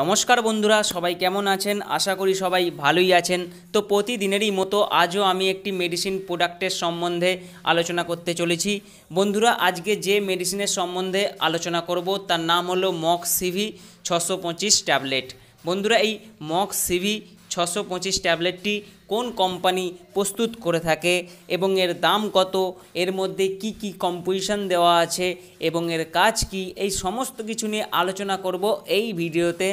নমস্কার বন্ধুরা সবাই কেমন আছেন আশা করি সবাই ভালোই আছেন তো প্রতিদিনেরই মতো আজও আমি একটি মেডিসিন প্রোডাক্টের সম্বন্ধে আলোচনা করতে চলেছি বন্ধুরা আজকে যে মেডিসিনের সম্বন্ধে আলোচনা করব তার নাম হলো মক সিভি ছশো পঁচিশ ট্যাবলেট বন্ধুরা এই মক সিভি ছশো পঁচিশ ট্যাবলেটটি কোন কোম্পানি প্রস্তুত করে থাকে এবং এর দাম কত এর মধ্যে কি কি কম্পোজিশন দেওয়া আছে এবং এর কাজ কি এই সমস্ত কিছু নিয়ে আলোচনা করব এই ভিডিওতে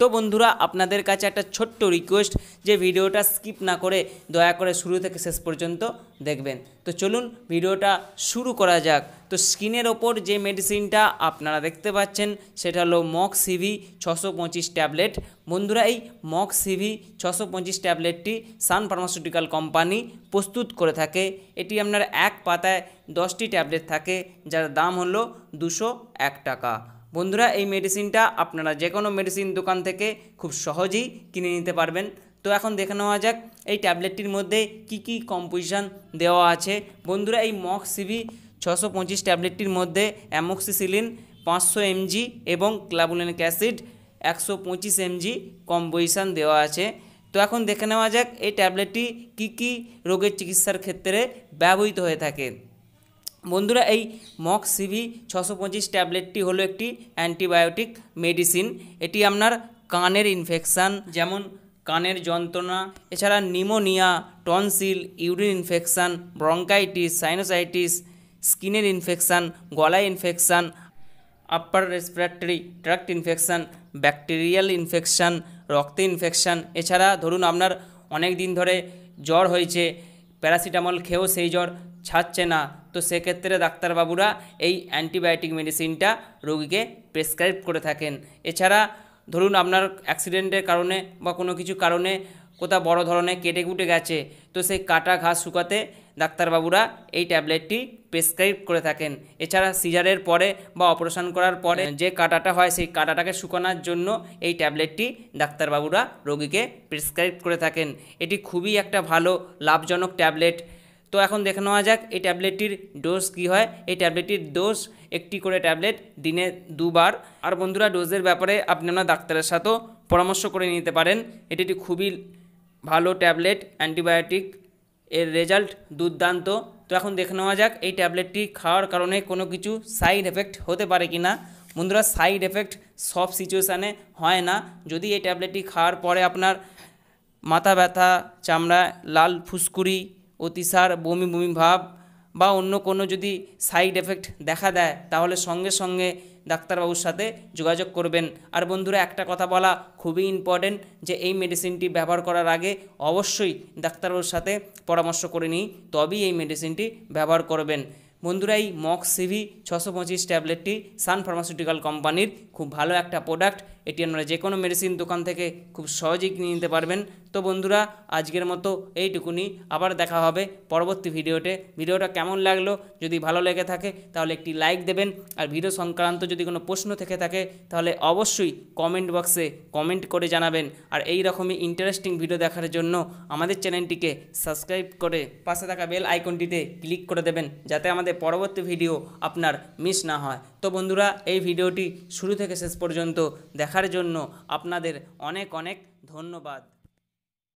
তো বন্ধুরা আপনাদের কাছে একটা ছোট্ট রিকোয়েস্ট যে ভিডিওটা স্কিপ না করে দয়া করে শুরু থেকে শেষ পর্যন্ত দেখবেন তো চলুন ভিডিওটা শুরু করা যাক তো স্কিনের ওপর যে মেডিসিনটা আপনারা দেখতে পাচ্ছেন সেটা হলো মক সিভি ছশো পঁচিশ ট্যাবলেট বন্ধুরা এই মক সিভি ছশো পঁচিশ ট্যাবলেটটি সান ফার্মাসিউটিক্যাল কোম্পানি প্রস্তুত করে থাকে এটি আপনার এক পাতায় দশটি ট্যাবলেট থাকে যার দাম হলো দুশো এক টাকা বন্ধুরা এই মেডিসিনটা আপনারা যে কোনো মেডিসিন দোকান থেকে খুব সহজেই কিনে নিতে পারবেন তো এখন দেখে নেওয়া যাক এই ট্যাবলেটটির মধ্যে কি কি কম্পোজিশান দেওয়া আছে বন্ধুরা এই মক সিভি ছশো পঁচিশ ট্যাবলেটটির মধ্যে অ্যামোক্সিসিলিন পাঁচশো এমজি এবং ক্লাবুলেনিক অ্যাসিড একশো পঁচিশ এমজি কম্পোজিশান দেওয়া আছে তো এখন দেখে নেওয়া যাক এই ট্যাবলেটটি কি কি রোগের চিকিৎসার ক্ষেত্রে ব্যবহৃত হয়ে থাকে বন্ধুরা এই মক সিভি ছশো পঁচিশ ট্যাবলেটটি হলো একটি অ্যান্টিবায়োটিক মেডিসিন এটি আপনার কানের ইনফেকশান যেমন কানের যন্ত্রণা এছাড়া pneumonia tonsil urine infection bronchitis sinusitis স্কিনের ইনফেকশান গলায় infection upper respiratory tract infection bacterial infection রক্তে ইনফেকশান এছাড়া ধরুন আপনার অনেক দিন ধরে জ্বর হয়েছে প্যারাসিটামল খেয়েও সেই জ্বর ছাড়ছে না তো সেক্ষেত্রে ডাক্তারবাবুরা এই অ্যান্টিবায়োটিক মেডিসিনটা রোগীকে প্রেসক্রাইব করে থাকেন এছাড়া ধরুন আপনার অ্যাক্সিডেন্টের কারণে বা কোনো কিছু কারণে কোথাও বড় ধরনের কেটে কুটে গেছে তো সেই কাটা ঘাস শুকাতে ডাক্তারবাবুরা এই ট্যাবলেটটি প্রেসক্রাইব করে থাকেন এছাড়া সিজারের পরে বা অপারেশন করার পরে যে কাটাটা হয় সেই কাটাটাকে শুকানোর জন্য এই ট্যাবলেটটি ডাক্তারবাবুরা রোগীকে প্রেসক্রাইব করে থাকেন এটি খুবই একটা ভালো লাভজনক ট্যাবলেট তো এখন দেখে নেওয়া যাক এই ট্যাবলেটটির ডোজ কি হয় এই ট্যাবলেটটির ডোজ একটি করে ট্যাবলেট দিনে দুবার আর বন্ধুরা ডোজের ব্যাপারে আপনি আপনার ডাক্তারের সাথেও পরামর্শ করে নিতে পারেন এটি একটি খুবই ভালো ট্যাবলেট অ্যান্টিবায়োটিক এর রেজাল্ট দুর্দান্ত তো এখন দেখে নেওয়া যাক এই ট্যাবলেটটি খাওয়ার কারণে কোনো কিছু সাইড এফেক্ট হতে পারে কি না বন্ধুরা সাইড এফেক্ট সব সিচুয়েশানে হয় না যদি এই ট্যাবলেটটি খাওয়ার পরে আপনার মাথা ব্যথা চামড়া লাল ফুসকুড়ি অতিসার বমি বমি ভাব বা অন্য কোনো যদি সাইড এফেক্ট দেখা দেয় তাহলে সঙ্গে সঙ্গে ডাক্তারবাবুর সাথে যোগাযোগ করবেন আর বন্ধুরা একটা কথা বলা খুবই ইম্পর্টেন্ট যে এই মেডিসিনটি ব্যবহার করার আগে অবশ্যই ডাক্তারবাবুর সাথে পরামর্শ করে নিই তবেই এই মেডিসিনটি ব্যবহার করবেন বন্ধুরা এই মক সিভি ছশো পঁচিশ ট্যাবলেটটি সান ফার্মাসিউটিক্যাল কোম্পানির খুব ভালো একটা প্রোডাক্ট এটি আপনারা যে কোনো মেডিসিন দোকান থেকে খুব সহজেই কিনে নিতে পারবেন তো বন্ধুরা আজকের মতো এইটুকুনি আবার দেখা হবে পরবর্তী ভিডিওতে ভিডিওটা কেমন লাগলো যদি ভালো লেগে থাকে তাহলে একটি লাইক দেবেন আর ভিডিও সংক্রান্ত যদি কোনো প্রশ্ন থেকে থাকে তাহলে অবশ্যই কমেন্ট বক্সে কমেন্ট করে জানাবেন আর এই রকমই ইন্টারেস্টিং ভিডিও দেখার জন্য আমাদের চ্যানেলটিকে সাবস্ক্রাইব করে পাশে থাকা বেল আইকনটিতে ক্লিক করে দেবেন যাতে আমাদের পরবর্তী ভিডিও আপনার মিস না হয় তো বন্ধুরা এই ভিডিওটি শুরু থেকে শেষ পর্যন্ত দেখার জন্য আপনাদের অনেক অনেক ধন্যবাদ